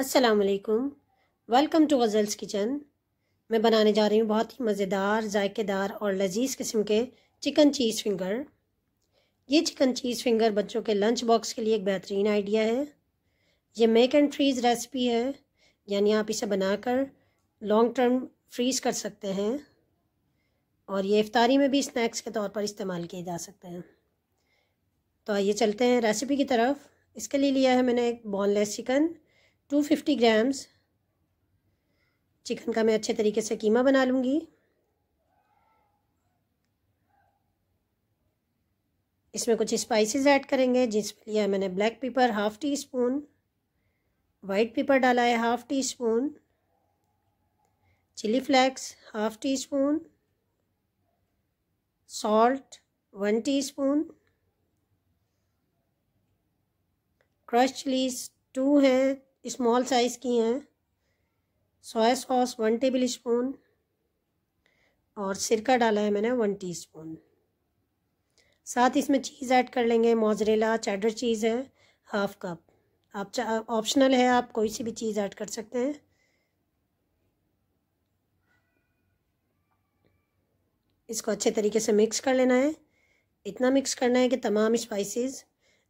असलकुम welcome to गज़ल्स kitchen मैं बनाने जा रही हूँ बहुत ही मज़ेदार जायकेदार और लजीज़ किस्म के चिकन चीज़ फिंगर ये चिकन चीज़ फिंगर बच्चों के लंच बॉक्स के लिए एक बेहतरीन आइडिया है ये मेक एंड फ्रीज़ रेसिपी है यानी आप इसे बनाकर लॉन्ग टर्म फ्रीज़ कर सकते हैं और ये इफ्तारी में भी स्नैक्स के तौर पर इस्तेमाल किए जा सकते हैं तो आइए चलते हैं रेसिपी की तरफ इसके लिए लिया है मैंने एक boneless chicken two fifty grams chicken का मैं अच्छे तरीके से कीमा बना लूँगी इसमें कुछ स्पाइसेस ऐड करेंगे जिस लिया मैंने black pepper half teaspoon white pepper डाला है half teaspoon chilli flakes half teaspoon salt one teaspoon crush chillies two हैं स्मॉल साइज़ की हैं soya sauce one tablespoon और सिरका डाला है मैंने वन टीस्पून साथ इसमें चीज़ ऐड कर लेंगे मोजरेला चैडर चीज़ है हाफ कप आप ऑप्शनल है आप कोई सी भी चीज़ ऐड कर सकते हैं इसको अच्छे तरीके से मिक्स कर लेना है इतना मिक्स करना है कि तमाम स्पाइसेस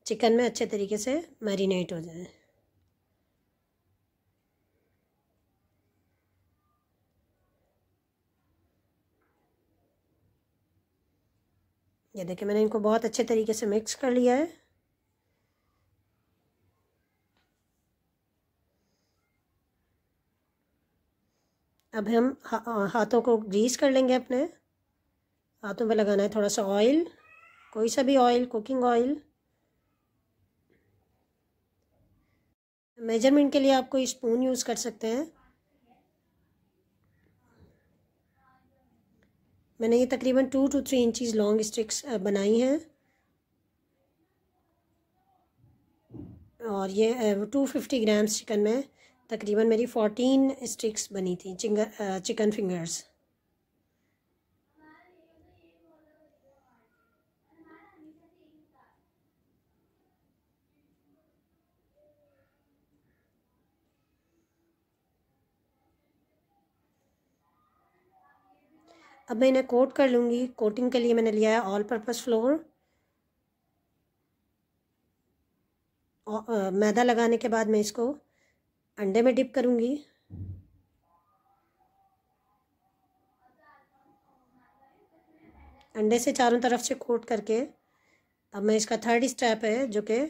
चिकन में अच्छे तरीके से मैरिनेट हो जाए ये देखिए मैंने इनको बहुत अच्छे तरीके से मिक्स कर लिया है अब हम हा, हाथों को ग्रीस कर लेंगे अपने हाथों पे लगाना है थोड़ा सा ऑयल कोई सा भी ऑयल कुकिंग ऑयल मेजरमेंट के लिए आप कोई स्पून यूज़ कर सकते हैं मैंने ये तकरीबन two two three inches long sticks बनाई हैं और ये टू फिफ्टी ग्राम्स चिकन में तकरीबन मेरी फ़ोटीन स्टिक्स बनी थी चिकन फिंगर्स अब मैं इन्हें कोट कर लूँगी कोटिंग के लिए मैंने लिया है ऑल पर्पज़ फ्लोर मैदा लगाने के बाद मैं इसको अंडे में डिप करूँगी अंडे से चारों तरफ से कोट करके अब मैं इसका थर्ड स्टेप है जो कि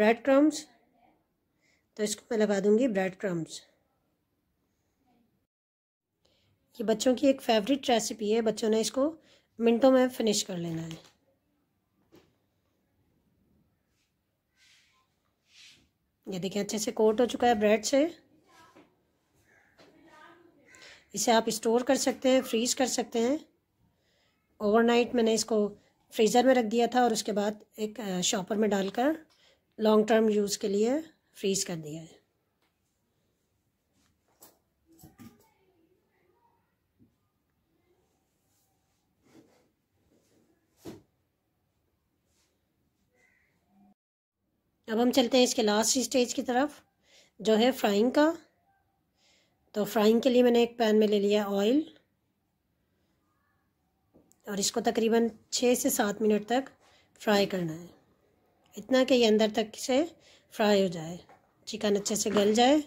ब्रेड क्रम्स तो इसको मैं लगा दूँगी ब्रेड क्रम्स ये बच्चों की एक फेवरेट रेसिपी है बच्चों ने इसको मिनटों में फिनिश कर लेना है ये देखिए अच्छे से कोट हो चुका है ब्रेड से इसे आप स्टोर कर सकते हैं फ्रीज कर सकते हैं ओवरनाइट मैंने इसको फ्रीज़र में रख दिया था और उसके बाद एक शॉपर में डालकर लॉन्ग टर्म यूज़ के लिए फ्रीज़ कर दिया है अब हम चलते हैं इसके लास्ट स्टेज की तरफ जो है फ्राइंग का तो फ्राइंग के लिए मैंने एक पैन में ले लिया ऑयल और इसको तकरीबन छः से सात मिनट तक फ्राई करना है इतना कि ये अंदर तक से फ्राई हो जाए चिकन अच्छे से गल जाए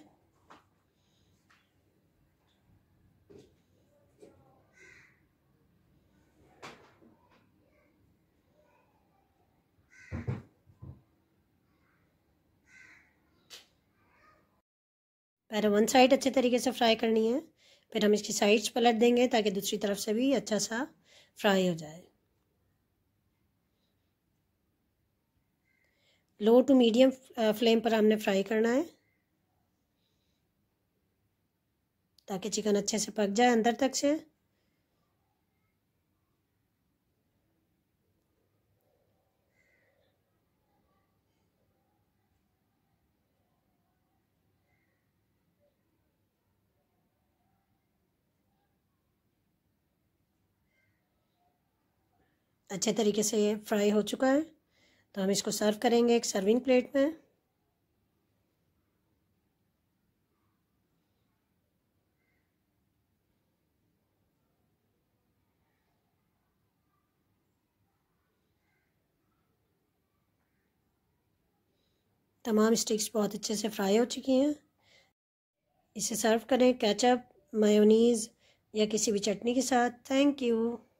पहले वन साइड अच्छे तरीके से फ्राई करनी है फिर हम इसकी साइड्स पलट देंगे ताकि दूसरी तरफ से भी अच्छा सा फ्राई हो जाए लो टू मीडियम फ्लेम पर हमने फ्राई करना है ताकि चिकन अच्छे से पक जाए अंदर तक से अच्छे तरीके से ये फ्राई हो चुका है तो हम इसको सर्व करेंगे एक सर्विंग प्लेट में तमाम स्टिक्स बहुत अच्छे से फ्राई हो चुकी हैं इसे सर्व करें कैचअप मायोनीज़ या किसी भी चटनी के साथ थैंक यू